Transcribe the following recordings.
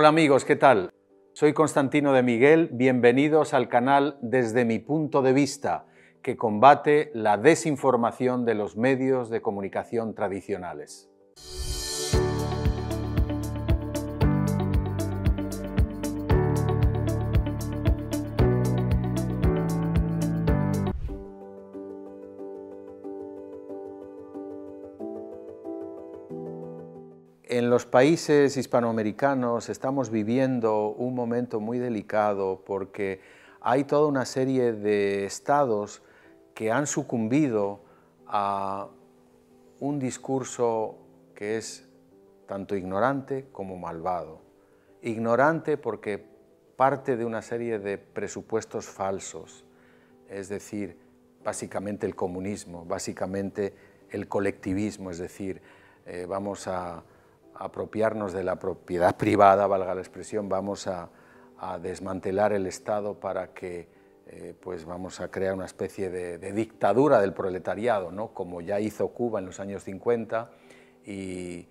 Hola amigos, ¿qué tal? Soy Constantino de Miguel, bienvenidos al canal Desde mi punto de vista, que combate la desinformación de los medios de comunicación tradicionales. En los países hispanoamericanos estamos viviendo un momento muy delicado porque hay toda una serie de estados que han sucumbido a un discurso que es tanto ignorante como malvado. Ignorante porque parte de una serie de presupuestos falsos, es decir, básicamente el comunismo, básicamente el colectivismo, es decir, eh, vamos a apropiarnos de la propiedad privada, valga la expresión, vamos a, desmantelar el Estado para que eh, pues vamos a crear una especie de, dictadura del proletariado, ¿no? como ya hizo Cuba en los años 50 y,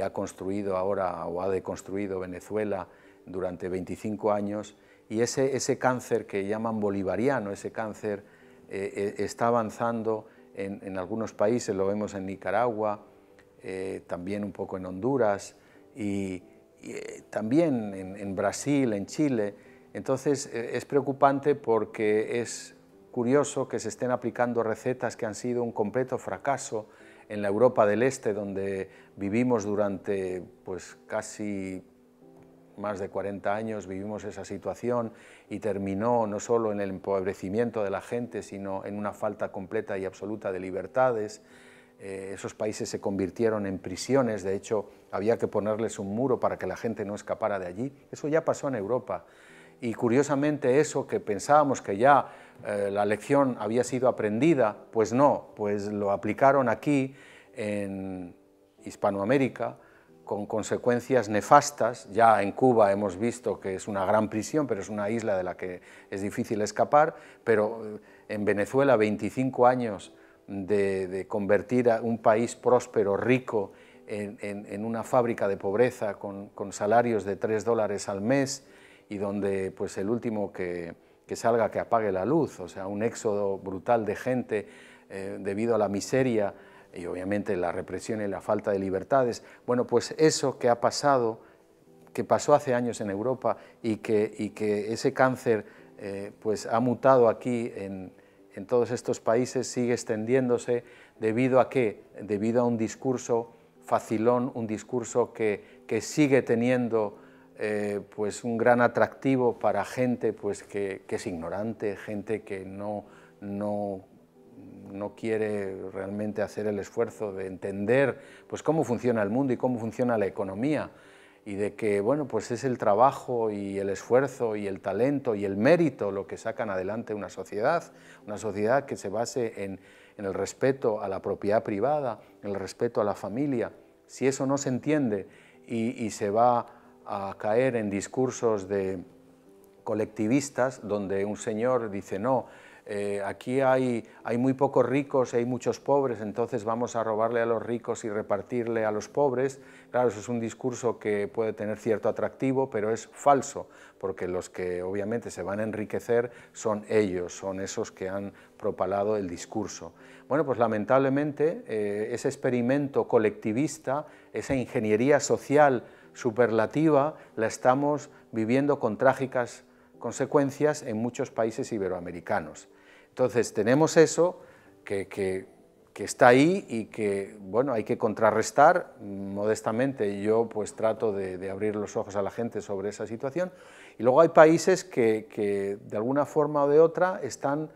ha construido ahora o ha deconstruido Venezuela durante 25 años. Y ese, cáncer que llaman bolivariano, ese cáncer eh, eh, está avanzando en, algunos países, lo vemos en Nicaragua, eh, también un poco en Honduras y, eh, también en, Brasil, en Chile. Entonces eh, es preocupante porque es curioso que se estén aplicando recetas que han sido un completo fracaso en la Europa del Este, donde vivimos durante pues, casi más de 40 años, vivimos esa situación y terminó no solo en el empobrecimiento de la gente, sino en una falta completa y absoluta de libertades. Eh, esos países se convirtieron en prisiones, de hecho había que ponerles un muro para que la gente no escapara de allí. Eso ya pasó en Europa. Y curiosamente eso que pensábamos que ya eh, la lección había sido aprendida, pues no, pues lo aplicaron aquí en Hispanoamérica con consecuencias nefastas. Ya en Cuba hemos visto que es una gran prisión, pero es una isla de la que es difícil escapar, pero eh, en Venezuela 25 años de, convertir a un país próspero, rico, en, una fábrica de pobreza con, salarios de tres dólares al mes y donde pues, el último que, salga que apague la luz, o sea, un éxodo brutal de gente eh, debido a la miseria y obviamente la represión y la falta de libertades. Bueno, pues eso que ha pasado, que pasó hace años en Europa y que, y que ese cáncer eh, pues ha mutado aquí en, en todos estos países sigue extendiéndose debido a qué? Debido a un discurso facilón, un discurso que, sigue teniendo eh, pues un gran atractivo para gente pues que, que es ignorante, gente que no, no, no, quiere realmente hacer el esfuerzo de entender pues cómo funciona el mundo y cómo funciona la economía y de que bueno, pues es el trabajo y el esfuerzo y el talento y el mérito lo que sacan adelante una sociedad, una sociedad que se base en, el respeto a la propiedad privada, en el respeto a la familia. Si eso no se entiende y, y se va a caer en discursos de colectivistas donde un señor dice no, eh, aquí hay, muy pocos ricos y hay muchos pobres, entonces vamos a robarle a los ricos y repartirle a los pobres. Claro, eso es un discurso que puede tener cierto atractivo, pero es falso, porque los que obviamente se van a enriquecer son ellos, son esos que han propalado el discurso. Bueno, pues lamentablemente eh, ese experimento colectivista, esa ingeniería social superlativa, la estamos viviendo con trágicas consecuencias en muchos países iberoamericanos. Entonces tenemos eso que, está ahí y que bueno, hay que contrarrestar modestamente. Yo pues trato de, abrir los ojos a la gente sobre esa situación. Y luego hay países que, de alguna forma o de otra están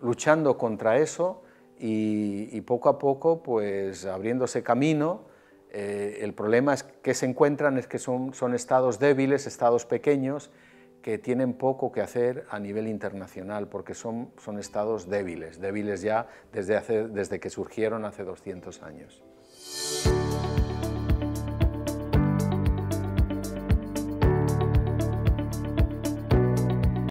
luchando contra eso y, poco a poco pues abriéndose camino. Eh, el problema es que se encuentran es que son estados débiles, estados pequeños, que tienen poco que hacer a nivel internacional, porque son, son estados débiles, débiles ya desde, desde que surgieron hace 200 años.